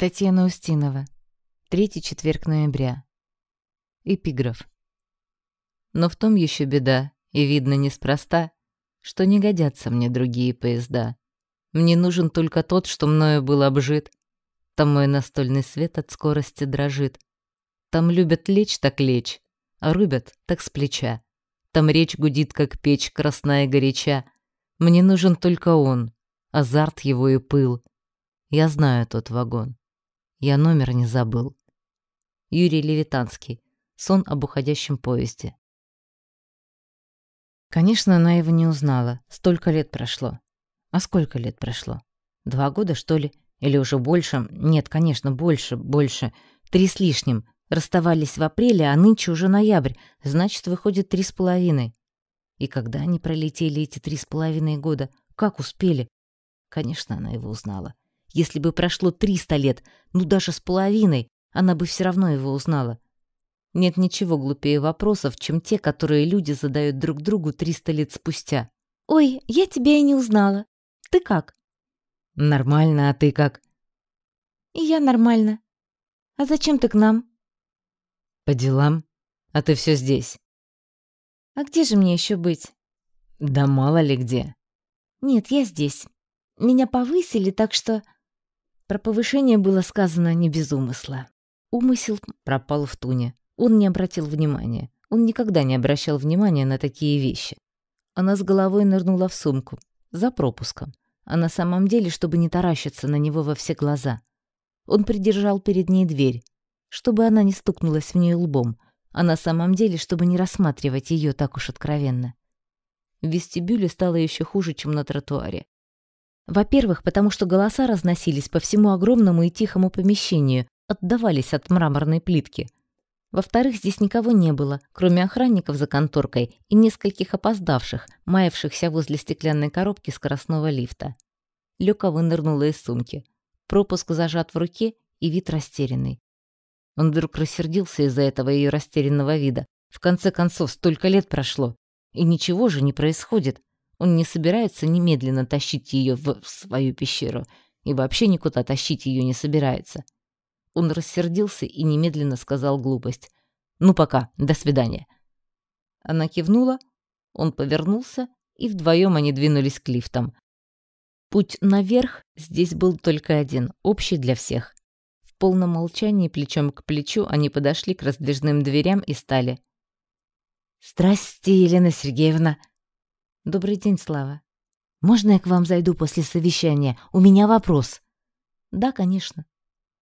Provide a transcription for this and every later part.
Татьяна Устинова. Третий четверг ноября. Эпиграф. Но в том еще беда, и видно неспроста, что не годятся мне другие поезда. Мне нужен только тот, что мною был обжит. Там мой настольный свет от скорости дрожит. Там любят лечь так лечь, а рубят так с плеча. Там речь гудит, как печь красная и горяча. Мне нужен только он, азарт его и пыл. Я знаю тот вагон. Я номер не забыл. Юрий Левитанский. Сон об уходящем поезде. Конечно, она его не узнала. Столько лет прошло. А сколько лет прошло? Два года, что ли? Или уже больше? Нет, конечно, больше, больше. Три с лишним. Расставались в апреле, а нынче уже ноябрь. Значит, выходит три с половиной. И когда они пролетели эти три с половиной года? Как успели? Конечно, она его узнала. Если бы прошло 300 лет, ну даже с половиной, она бы все равно его узнала. Нет ничего глупее вопросов, чем те, которые люди задают друг другу 300 лет спустя. «Ой, я тебя и не узнала. Ты как?» «Нормально, а ты как?» «И я нормально. А зачем ты к нам?» «По делам. А ты все здесь». «А где же мне еще быть?» «Да мало ли где». «Нет, я здесь. Меня повысили, так что...» Про повышение было сказано не без умысла. Умысел пропал в туне. Он не обратил внимания. Он никогда не обращал внимания на такие вещи. Она с головой нырнула в сумку. За пропуском. А на самом деле, чтобы не таращиться на него во все глаза. Он придержал перед ней дверь, чтобы она не стукнулась в нее лбом, а на самом деле, чтобы не рассматривать ее так уж откровенно. В вестибюле стало еще хуже, чем на тротуаре. Во-первых, потому что голоса разносились по всему огромному и тихому помещению, отдавались от мраморной плитки. Во-вторых, здесь никого не было, кроме охранников за конторкой и нескольких опоздавших, маявшихся возле стеклянной коробки скоростного лифта. Люка вынырнула из сумки. Пропуск зажат в руке и вид растерянный. Он вдруг рассердился из-за этого ее растерянного вида. В конце концов, столько лет прошло, и ничего же не происходит. Он не собирается немедленно тащить ее в, в свою пещеру и вообще никуда тащить ее не собирается. Он рассердился и немедленно сказал глупость. «Ну пока, до свидания». Она кивнула, он повернулся, и вдвоем они двинулись к лифтам. Путь наверх здесь был только один, общий для всех. В полном молчании, плечом к плечу, они подошли к раздвижным дверям и стали. «Здрасте, Елена Сергеевна!» «Добрый день, Слава. Можно я к вам зайду после совещания? У меня вопрос». «Да, конечно».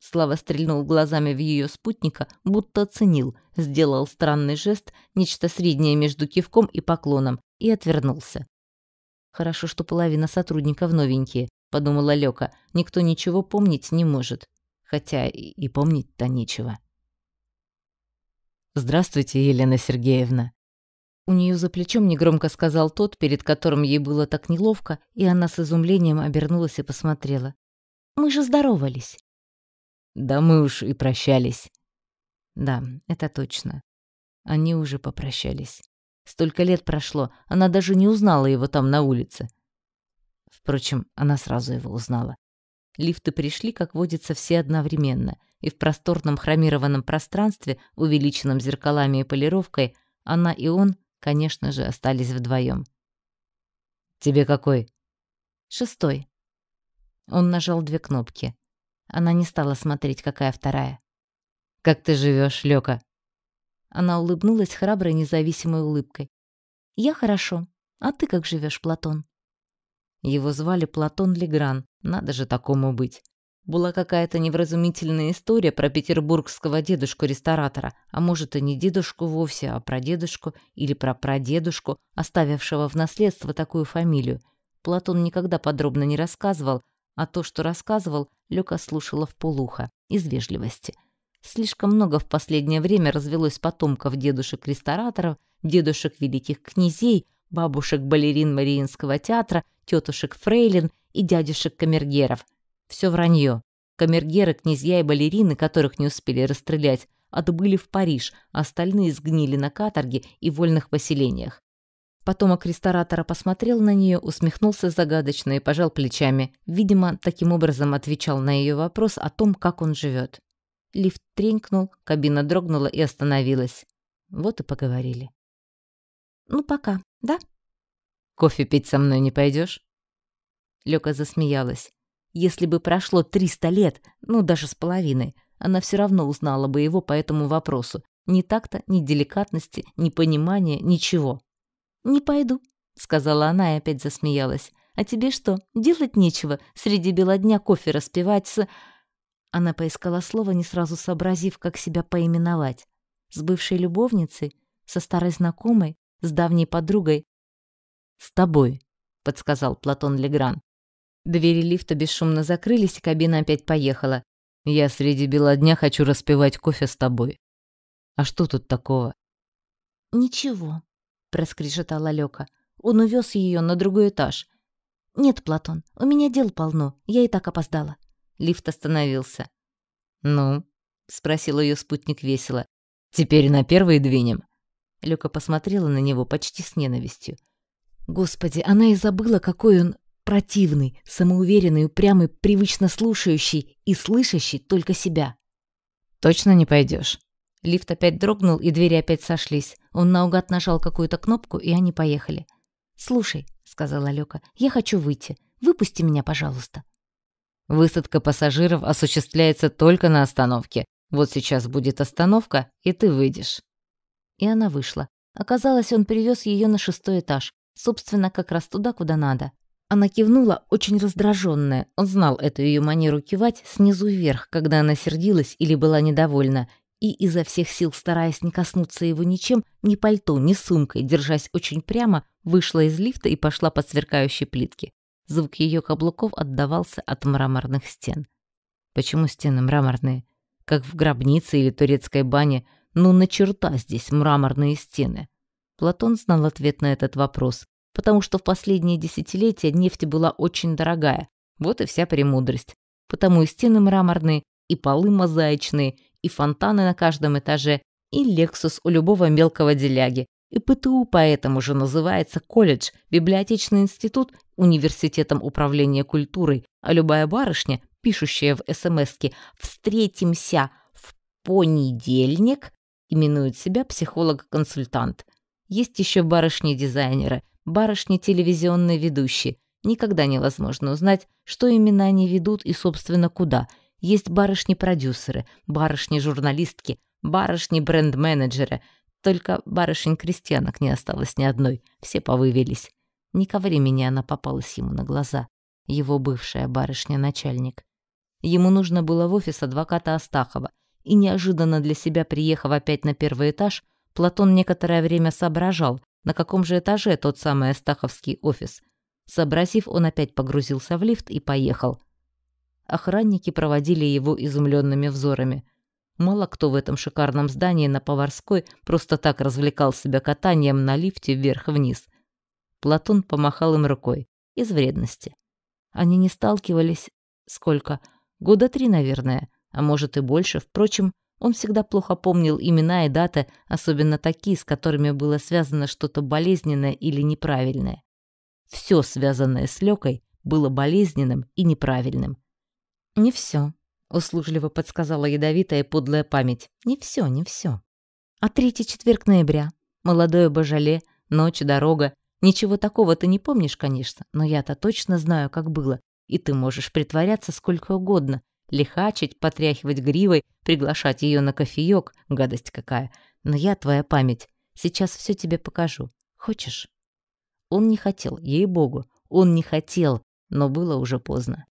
Слава стрельнул глазами в ее спутника, будто оценил, сделал странный жест, нечто среднее между кивком и поклоном, и отвернулся. «Хорошо, что половина сотрудников новенькие», — подумала Лёка. «Никто ничего помнить не может. Хотя и помнить-то нечего». «Здравствуйте, Елена Сергеевна», у нее за плечом негромко сказал тот, перед которым ей было так неловко, и она с изумлением обернулась и посмотрела. «Мы же здоровались». «Да мы уж и прощались». «Да, это точно. Они уже попрощались. Столько лет прошло, она даже не узнала его там на улице». Впрочем, она сразу его узнала. Лифты пришли, как водится, все одновременно, и в просторном хромированном пространстве, увеличенном зеркалами и полировкой, она и он — конечно же, остались вдвоем. «Тебе какой?» «Шестой». Он нажал две кнопки. Она не стала смотреть, какая вторая. «Как ты живешь, Лёка?» Она улыбнулась храброй независимой улыбкой. «Я хорошо. А ты как живешь, Платон?» Его звали Платон Легран, надо же такому быть. Была какая-то невразумительная история про петербургского дедушку-ресторатора, а может и не дедушку вовсе, а про дедушку или про прадедушку, оставившего в наследство такую фамилию. Платон никогда подробно не рассказывал, а то, что рассказывал, Люка слушала в полухо, из вежливости. Слишком много в последнее время развелось потомков дедушек-рестораторов, дедушек великих князей, бабушек-балерин Мариинского театра, тетушек Фрейлин и дядюшек-камергеров – все вранье. Камергеры, князья и балерины, которых не успели расстрелять, отбыли в Париж, а остальные сгнили на каторге и вольных поселениях. Потомок ресторатора посмотрел на нее, усмехнулся загадочно и пожал плечами. Видимо, таким образом отвечал на ее вопрос о том, как он живет. Лифт тренькнул, кабина дрогнула и остановилась. Вот и поговорили. «Ну, пока, да?» «Кофе пить со мной не пойдешь? Лёка засмеялась. Если бы прошло 300 лет, ну даже с половиной, она все равно узнала бы его по этому вопросу. Ни такта, ни деликатности, ни понимания, ничего. «Не пойду», — сказала она и опять засмеялась. «А тебе что, делать нечего? Среди бела дня кофе распивать с...» Она поискала слово, не сразу сообразив, как себя поименовать. С бывшей любовницей, со старой знакомой, с давней подругой. «С тобой», — подсказал Платон Легран. Двери лифта бесшумно закрылись, и кабина опять поехала. «Я среди бела дня хочу распивать кофе с тобой. А что тут такого?» «Ничего», — проскрежетала Лёка. Он увёз её на другой этаж. «Нет, Платон, у меня дел полно, я и так опоздала». Лифт остановился. «Ну?» — спросил её спутник весело. «Теперь на первый двинем». Люка посмотрела на него почти с ненавистью. Господи, она и забыла, какой он Противный, самоуверенный, упрямый, привычно слушающий и слышащий только себя. «Точно не пойдешь. Лифт опять дрогнул, и двери опять сошлись. Он наугад нажал какую-то кнопку, и они поехали. «Слушай», — сказала Лёка, — «я хочу выйти. Выпусти меня, пожалуйста». «Высадка пассажиров осуществляется только на остановке. Вот сейчас будет остановка, и ты выйдешь». И она вышла. Оказалось, он привез ее на шестой этаж. Собственно, как раз туда, куда надо. Она кивнула, очень раздраженная. Он знал эту ее манеру кивать снизу вверх, когда она сердилась или была недовольна, и изо всех сил, стараясь не коснуться его ничем, ни пальто, ни сумкой, держась очень прямо, вышла из лифта и пошла по сверкающей плитке. Звук ее каблуков отдавался от мраморных стен. Почему стены мраморные? Как в гробнице или турецкой бане. Ну, на черта здесь мраморные стены. Платон знал ответ на этот вопрос потому что в последние десятилетия нефть была очень дорогая. Вот и вся премудрость. Потому и стены мраморные, и полы мозаичные, и фонтаны на каждом этаже, и «Лексус» у любого мелкого деляги. И ПТУ поэтому же называется колледж, библиотечный институт, университетом управления культурой, а любая барышня, пишущая в СМСке «Встретимся в понедельник», именует себя психолог-консультант. Есть еще барышни-дизайнеры, барышни-телевизионные ведущие. Никогда невозможно узнать, что именно они ведут и, собственно, куда. Есть барышни-продюсеры, барышни-журналистки, барышни-бренд-менеджеры. Только барышень-крестьянок не осталось ни одной, все повывелись. Не ко времени она попалась ему на глаза, его бывшая барышня-начальник. Ему нужно было в офис адвоката Астахова, и неожиданно для себя, приехав опять на первый этаж, Платон некоторое время соображал, на каком же этаже тот самый Астаховский офис. Сообразив, он опять погрузился в лифт и поехал. Охранники проводили его изумленными взорами. Мало кто в этом шикарном здании на Поварской просто так развлекал себя катанием на лифте вверх-вниз. Платон помахал им рукой. Из вредности. Они не сталкивались... Сколько? Года три, наверное. А может и больше. Впрочем, он всегда плохо помнил имена и даты, особенно такие, с которыми было связано что-то болезненное или неправильное. Все, связанное с Лёкой, было болезненным и неправильным. «Не все, услужливо подсказала ядовитая подлая память. «Не все, не все. А третий четверг ноября. Молодое божале, ночь, дорога. Ничего такого ты не помнишь, конечно, но я-то точно знаю, как было. И ты можешь притворяться сколько угодно, лихачить, потряхивать гривой, приглашать ее на кофеек, гадость какая. Но я твоя память, сейчас все тебе покажу. Хочешь?» Он не хотел, ей-богу, он не хотел, но было уже поздно.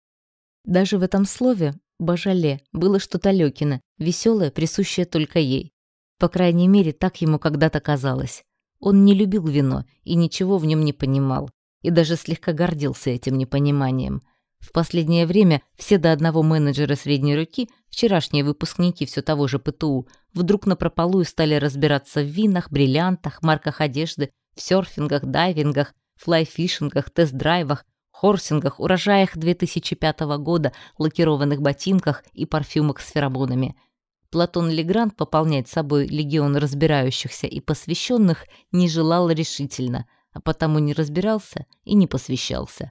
Даже в этом слове «божале» было что-то Лёкино, веселое, присущее только ей. По крайней мере, так ему когда-то казалось. Он не любил вино и ничего в нем не понимал, и даже слегка гордился этим непониманием – в последнее время все до одного менеджера средней руки, вчерашние выпускники все того же ПТУ, вдруг напропалую стали разбираться в винах, бриллиантах, марках одежды, в серфингах, дайвингах, флайфишингах, тест-драйвах, хорсингах, урожаях 2005 года, лакированных ботинках и парфюмах с феромонами. Платон Легранд пополнять собой легион разбирающихся и посвященных не желал решительно, а потому не разбирался и не посвящался.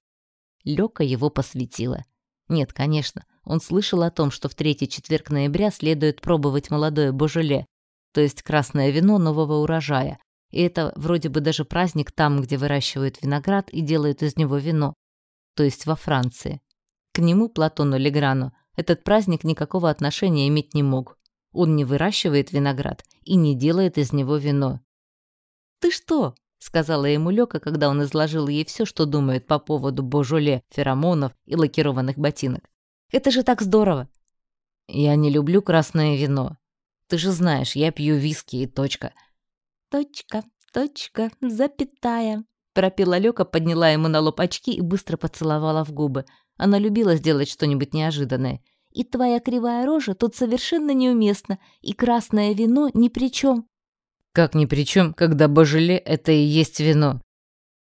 Лёка его посвятила. Нет, конечно, он слышал о том, что в третий четверг ноября следует пробовать молодое божеле, то есть красное вино нового урожая. И это вроде бы даже праздник там, где выращивают виноград и делают из него вино, то есть во Франции. К нему, Платону Леграну, этот праздник никакого отношения иметь не мог. Он не выращивает виноград и не делает из него вино. «Ты что?» сказала ему Лёка, когда он изложил ей все, что думает по поводу божоле, феромонов и лакированных ботинок. «Это же так здорово!» «Я не люблю красное вино. Ты же знаешь, я пью виски и точка». «Точка, точка, запятая», — пропела Лёка, подняла ему на лоб очки и быстро поцеловала в губы. Она любила сделать что-нибудь неожиданное. «И твоя кривая рожа тут совершенно неуместна, и красное вино ни при чем. Как ни при чем, когда божили, это и есть вино.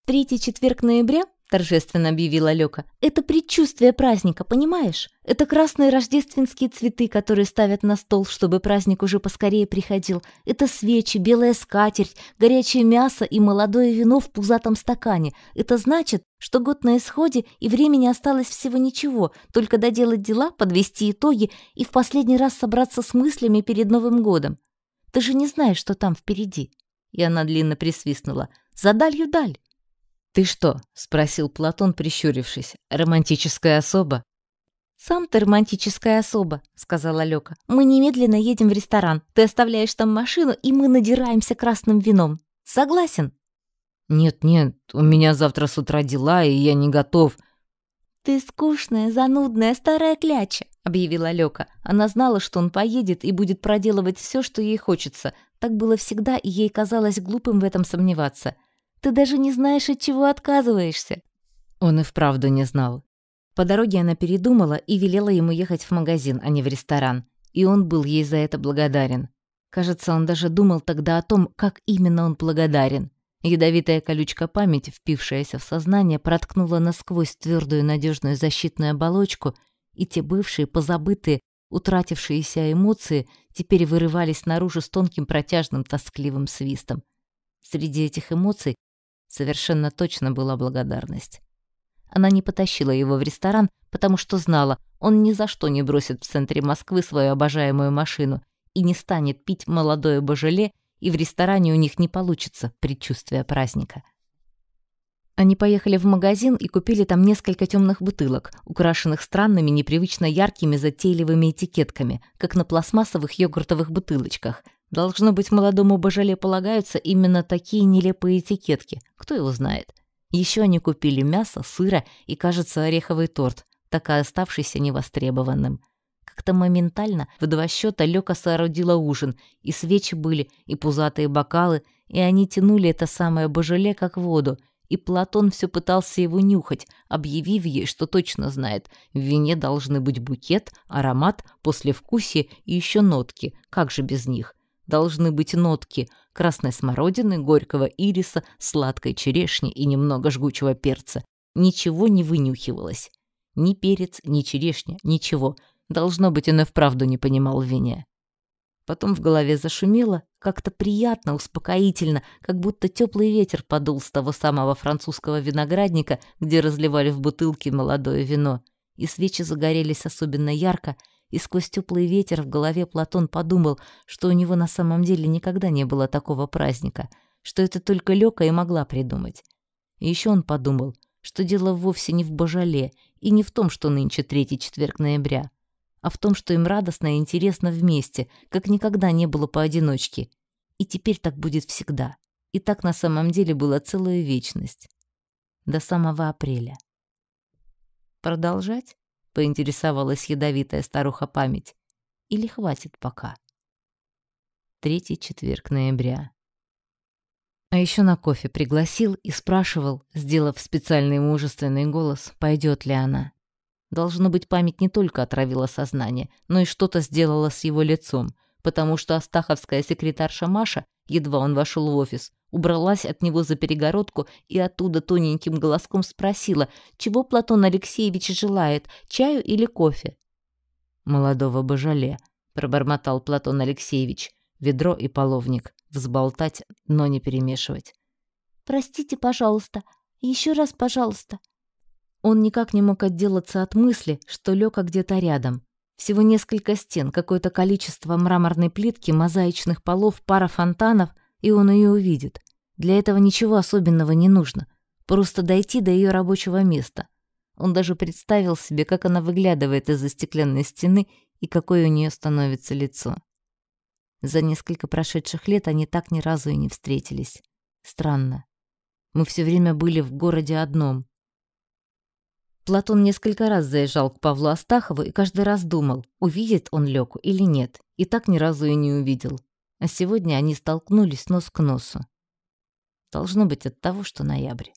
Третий четверг ноября, торжественно объявила Лёка, это предчувствие праздника, понимаешь? Это красные рождественские цветы, которые ставят на стол, чтобы праздник уже поскорее приходил. Это свечи, белая скатерть, горячее мясо и молодое вино в пузатом стакане. Это значит, что год на исходе, и времени осталось всего ничего, только доделать дела, подвести итоги и в последний раз собраться с мыслями перед Новым годом. Ты же не знаешь, что там впереди. И она длинно присвистнула. За далью даль. Ты что? спросил Платон, прищурившись. Романтическая особа? Сам ты романтическая особа, сказала Лёка. Мы немедленно едем в ресторан. Ты оставляешь там машину, и мы надираемся красным вином. Согласен? Нет, нет, у меня завтра с утра дела, и я не готов. «Ты скучная, занудная, старая кляча», — объявила Лёка. Она знала, что он поедет и будет проделывать все, что ей хочется. Так было всегда, и ей казалось глупым в этом сомневаться. «Ты даже не знаешь, от чего отказываешься». Он и вправду не знал. По дороге она передумала и велела ему ехать в магазин, а не в ресторан. И он был ей за это благодарен. Кажется, он даже думал тогда о том, как именно он благодарен. Ядовитая колючка памяти, впившаяся в сознание, проткнула насквозь твердую надежную защитную оболочку, и те бывшие, позабытые, утратившиеся эмоции теперь вырывались наружу с тонким протяжным тоскливым свистом. Среди этих эмоций совершенно точно была благодарность. Она не потащила его в ресторан, потому что знала, он ни за что не бросит в центре Москвы свою обожаемую машину и не станет пить молодое божеле и в ресторане у них не получится предчувствие праздника. Они поехали в магазин и купили там несколько темных бутылок, украшенных странными, непривычно яркими, затейливыми этикетками, как на пластмассовых йогуртовых бутылочках. Должно быть, молодому божале полагаются именно такие нелепые этикетки. Кто его знает? Еще они купили мясо, сыра и, кажется, ореховый торт, так и оставшийся невостребованным. Как-то моментально в два счета Лёка соорудила ужин, и свечи были, и пузатые бокалы, и они тянули это самое божеле как воду, и Платон все пытался его нюхать, объявив ей, что точно знает, в вине должны быть букет, аромат, послевкусие и еще нотки, как же без них? Должны быть нотки красной смородины, горького ириса, сладкой черешни и немного жгучего перца. Ничего не вынюхивалось. Ни перец, ни черешня, ничего. Должно быть, он и вправду не понимал Вине. Потом в голове зашумело, как-то приятно, успокоительно, как будто теплый ветер подул с того самого французского виноградника, где разливали в бутылки молодое вино. И свечи загорелись особенно ярко, и сквозь теплый ветер в голове Платон подумал, что у него на самом деле никогда не было такого праздника, что это только Лёка и могла придумать. И еще он подумал, что дело вовсе не в Божале и не в том, что нынче третий четверг ноября, а в том, что им радостно и интересно вместе, как никогда не было поодиночке. И теперь так будет всегда. И так на самом деле была целая вечность. До самого апреля. «Продолжать?» — поинтересовалась ядовитая старуха память. «Или хватит пока?» Третий четверг ноября. А еще на кофе пригласил и спрашивал, сделав специальный мужественный голос, пойдет ли она. Должно быть, память не только отравила сознание, но и что-то сделала с его лицом, потому что астаховская секретарша Маша, едва он вошел в офис, убралась от него за перегородку и оттуда тоненьким голоском спросила, чего Платон Алексеевич желает, чаю или кофе? «Молодого божале», — пробормотал Платон Алексеевич, ведро и половник, взболтать, но не перемешивать. «Простите, пожалуйста, еще раз, пожалуйста», он никак не мог отделаться от мысли, что Лёка где-то рядом. Всего несколько стен, какое-то количество мраморной плитки, мозаичных полов, пара фонтанов, и он её увидит. Для этого ничего особенного не нужно. Просто дойти до её рабочего места. Он даже представил себе, как она выглядывает из-за стеклянной стены и какое у неё становится лицо. За несколько прошедших лет они так ни разу и не встретились. Странно. Мы все время были в городе одном, Платон несколько раз заезжал к Павлу Астахову и каждый раз думал, увидит он Лёку или нет, и так ни разу и не увидел. А сегодня они столкнулись нос к носу. Должно быть от того, что ноябрь.